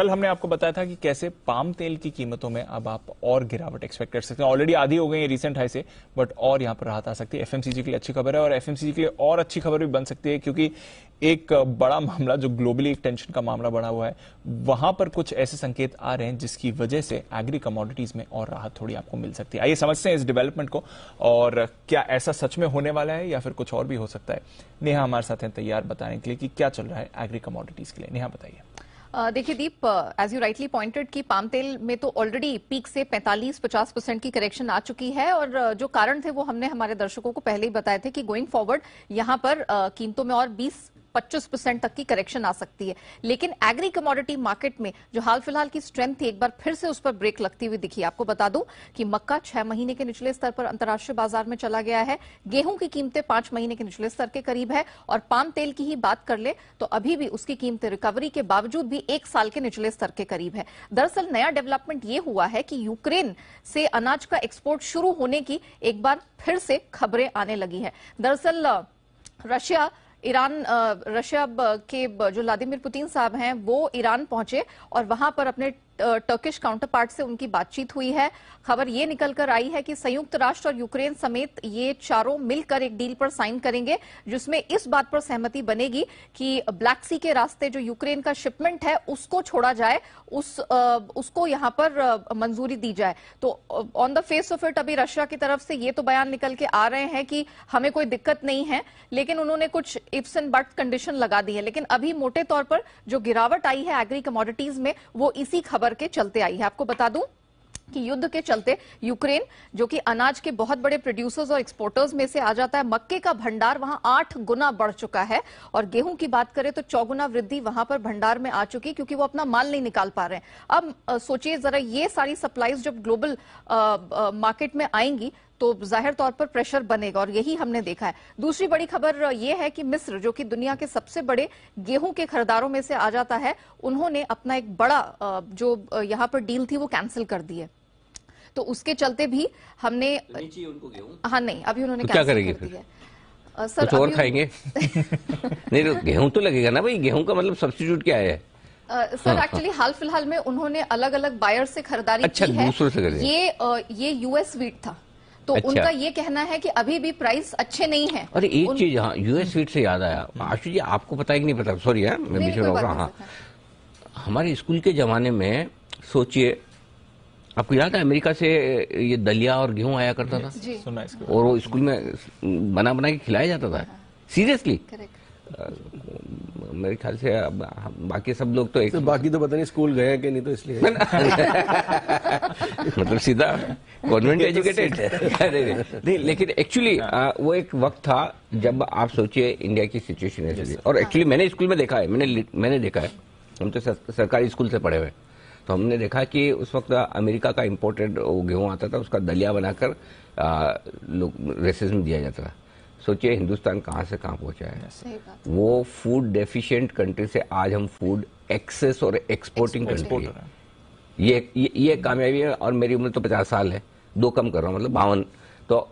कल हमने आपको बताया था कि कैसे पाम तेल की कीमतों में अब आप और गिरावट एक्सपेक्ट कर सकते हैं ऑलरेडी आधी हो गई है रिसेंट हाई से बट और यहां पर राहत आ सकती है एफएमसीजी के लिए अच्छी खबर है और एफएमसीजी के लिए और अच्छी खबर भी बन सकती है क्योंकि एक बड़ा मामला जो ग्लोबली एक टेंशन का मामला बना हुआ है वहां पर कुछ ऐसे संकेत आ रहे हैं जिसकी वजह से एग्री कमोडिटीज में और राहत थोड़ी आपको मिल सकती है आइए समझते हैं इस डेवलपमेंट को और क्या ऐसा सच में होने वाला है या फिर कुछ और भी हो सकता है नेहा हमारे साथ हैं तैयार बताने के लिए कि क्या चल रहा है एग्री कमोडिटीज के लिए नेहा बताइए देखिए Deep as you rightly pointed कि पाम तेल में तो ऑलरेडी पीक से 45-50 परसेंट की करेक्शन आ चुकी है और जो कारण थे वो हमने हमारे दर्शकों को पहले ही बताए थे कि गोइंग फॉरवर्ड यहां पर कीमतों में और 25 परसेंट तक की करेक्शन आ सकती है लेकिन एग्री कमोडिटी मार्केट में जो हाल फिलहाल की स्ट्रेंथ थी एक बार फिर से उस पर ब्रेक लगती हुई दिखी आपको बता दूं कि मक्का छह महीने के निचले स्तर पर अंतर्राष्ट्रीय बाजार में चला गया है गेहूं की कीमतें पांच महीने के निचले स्तर के करीब है और पाम तेल की ही बात कर ले तो अभी भी उसकी कीमतें रिकवरी के बावजूद भी एक साल के निचले स्तर के करीब है दरअसल नया डेवलपमेंट ये हुआ है कि यूक्रेन से अनाज का एक्सपोर्ट शुरू होने की एक बार फिर से खबरें आने लगी है दरअसल रशिया ईरान रशिया के जो व्लादिमिर पुतिन साहब हैं वो ईरान पहुंचे और वहां पर अपने टर्किश काउंटर पार्ट से उनकी बातचीत हुई है खबर ये निकलकर आई है कि संयुक्त राष्ट्र और यूक्रेन समेत ये चारों मिलकर एक डील पर साइन करेंगे जिसमें इस बात पर सहमति बनेगी कि ब्लैक सी के रास्ते जो यूक्रेन का शिपमेंट है उसको छोड़ा जाए उस उसको यहां पर मंजूरी दी जाए तो on the face of it अभी रशिया की तरफ से ये तो बयान निकल के आ रहे हैं कि हमें कोई दिक्कत नहीं है लेकिन उन्होंने कुछ इफ्स एंड बट कंडीशन लगा दी है लेकिन अभी मोटे तौर पर जो गिरावट आई है एग्री कमोडिटीज में वो इसी खबर करके चलते आई है आपको बता दूं कि युद्ध के चलते यूक्रेन जो कि अनाज के बहुत बड़े प्रोड्यूसर्स और एक्सपोर्टर्स में से आ जाता है मक्के का भंडार वहां आठ गुना बढ़ चुका है और गेहूं की बात करें तो चौगुना वृद्धि वहां पर भंडार में आ चुकी क्योंकि वो अपना माल नहीं निकाल पा रहे हैं अब सोचिए जरा ये सारी सप्लाईज जब ग्लोबल मार्केट में आएंगी तो जाहिर तौर पर प्रेशर बनेगा और यही हमने देखा है दूसरी बड़ी खबर यह है कि मिस्र जो कि दुनिया के सबसे बड़े गेहूं के खरीदारों में से आ जाता है उन्होंने अपना एक बड़ा जो यहां पर डील थी वो कैंसिल कर दी है तो उसके चलते भी हमने हाँ नहीं अभी उन्होंने तो क्या करेंगे कर दिया सर कुछ और खाएंगे नहीं तो गेहूं तो लगेगा ना भाई गेहूं का मतलब सब्सिट्यूट क्या है सर एक्चुअली हाँ, हाँ। हाल फिलहाल में उन्होंने अलग अलग बायर से खरीदारी अच्छा, की है ये आ, ये यूएस वीट था तो अच्छा। उनका ये कहना है कि अभी भी प्राइस अच्छे नहीं है अरे एक उन... चीज हाँ यूएस स्वीट से याद आया आशु जी आपको पता है कि नहीं पता सॉरी यार हाँ, मैं बीच में हाँ हमारे स्कूल के जमाने में सोचिए आपको याद है अमेरिका से ये दलिया और गेहूं आया करता था सुना और वो स्कूल में बना बना के खिलाया जाता था सीरियसली हाँ। मेरे ख्याल से बाकी सब लोग तो एक तो बाकी तो पता नहीं स्कूल गए कि नहीं तो इसलिए मतलब सीधा गवर्नमेंट एजुकेटेड नहीं नहीं लेकिन एक्चुअली हाँ। वो एक वक्त था जब आप सोचिए इंडिया की सिचुएशन है और एक्चुअली मैंने स्कूल में देखा है मैंने मैंने देखा है हम तो सरकारी स्कूल से पढ़े हुए तो हमने देखा कि उस वक्त अमेरिका का इम्पोर्टेड गेहूँ आता था उसका दलिया बनाकर लोग रेसेस में दिया जाता था सोचिए हिंदुस्तान कहाँ से कहाँ पहुँचा है वो फूड डेफिशिएंट कंट्री से आज हम फूड एक्सेस और एक्सपोर्टिंग कंट्री है ये ये, ये कामयाबी है और मेरी उम्र तो पचास साल है दो कम कर रहा हूँ मतलब बावन तो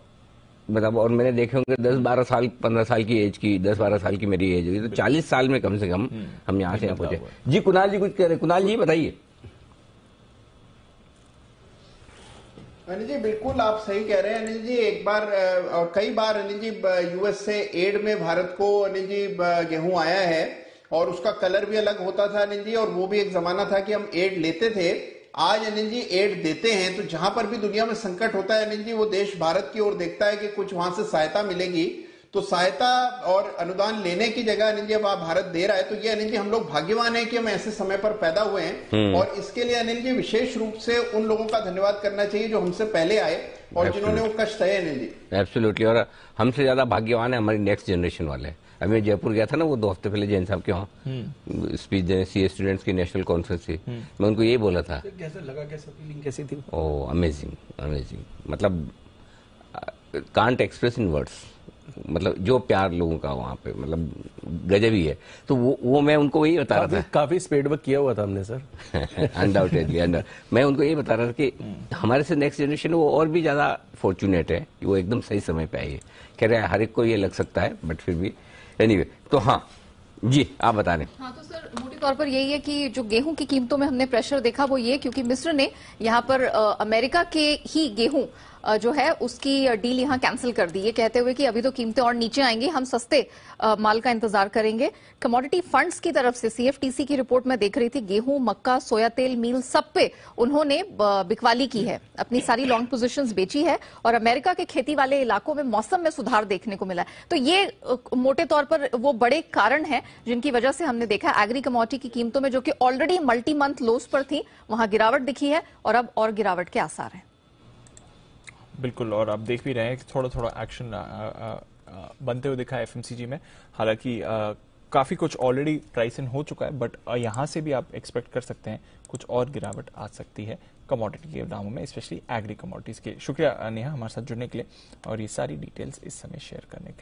मतलब और मैंने देखे होंगे दस बारह साल पंद्रह साल की एज की दस बारह साल की मेरी एज हुई तो चालीस साल में कम से कम हम्म। हम यहाँ से यहाँ पहुंचे जी कुणाल जी कुछ कह रहे कुणाल जी बताइए अनिल जी बिल्कुल आप सही कह रहे हैं अनिल जी एक बार और कई बार अनिल जी यूएस से एड में भारत को अनिल जी गेहूं आया है और उसका कलर भी अलग होता था अनिल जी और वो भी एक जमाना था कि हम एड लेते थे आज अनिल जी एड देते हैं तो जहां पर भी दुनिया में संकट होता है अनिल जी वो देश भारत की ओर देखता है कि कुछ वहां से सहायता मिलेगी तो सहायता और अनुदान लेने की जगह अनिल जी अब आप भारत दे रहा है तो ये अनिल जी हम लोग भाग्यवान है कि हम ऐसे समय पर पैदा हुए हैं हम्म। और इसके लिए अनिल जी विशेष रूप से उन लोगों का धन्यवाद करना चाहिए जो हमसे पहले आए और जिन्होंने वो कष्ट है अनिल जी एब्सोल्युटली और हमसे ज्यादा भाग्यवान है हमारी नेक्स्ट जनरेशन वाले अभी मैं जयपुर गया था ना वो दो हफ्ते पहले जैन साहब के वहाँ स्पीच हम्म। देने सी स्टूडेंट्स की नेशनल कॉन्फ्रेंस थी हम्म। मैं उनको यही बोला था कैसे लगा कैसे फीलिंग कैसी थी ओ अमेजिंग अमेजिंग मतलब कांट एक्सप्रेस इन वर्ड्स मतलब जो प्यार लोगों का वहाँ पे मतलब गजब ही है तो वो वो मैं उनको यही बता रहा था काफी स्पीड वर्क किया हुआ था हमने सर अनडाउटेडली अंडर मैं उनको यही बता रहा था कि हमारे से नेक्स्ट जनरेशन वो और भी ज़्यादा फॉर्चुनेट है कि वो एकदम सही समय पे आई है कह रहे हैं हर एक को ये लग सकता है बट फिर भी एनी anyway, तो हाँ जी आप बता रहे हैं हाँ, तो सर के तौर पर यही है कि जो गेहूं की कीमतों में हमने प्रेशर देखा वो ये क्योंकि मिस्र ने यहां पर अमेरिका के ही गेहूं जो है उसकी डील यहां कैंसिल कर दी ये कहते हुए कि अभी तो कीमतें और नीचे आएंगी हम सस्ते माल का इंतजार करेंगे कमोडिटी फंड्स की तरफ से सीएफटीसी की रिपोर्ट में देख रही थी गेहूं मक्का सोया तेल मील सब पे उन्होंने बिकवाली की है अपनी सारी लॉन्ग पोजिशन बेची है और अमेरिका के खेती वाले इलाकों में मौसम में सुधार देखने को मिला है तो ये मोटे तौर पर वो बड़े कारण है जिनकी वजह से हमने देखा एग्री कमोडिटी इकलौटी की कीमतों में जो कि ऑलरेडी मल्टी मंथ लोस पर थी वहां गिरावट दिखी है और अब और गिरावट के आसार हैं बिल्कुल और आप देख भी रहे हैं कि थोड़ा थोड़ा एक्शन बनते हुए दिखा है एफएमसीजी में हालांकि काफी कुछ ऑलरेडी प्राइस इन हो चुका है बट यहाँ से भी आप एक्सपेक्ट कर सकते हैं कुछ और गिरावट आ सकती है कमोडिटी के दामों में स्पेशली एग्री कमोडिटीज के शुक्रिया नेहा हमारे साथ जुड़ने के लिए और ये सारी डिटेल्स इस समय शेयर करने के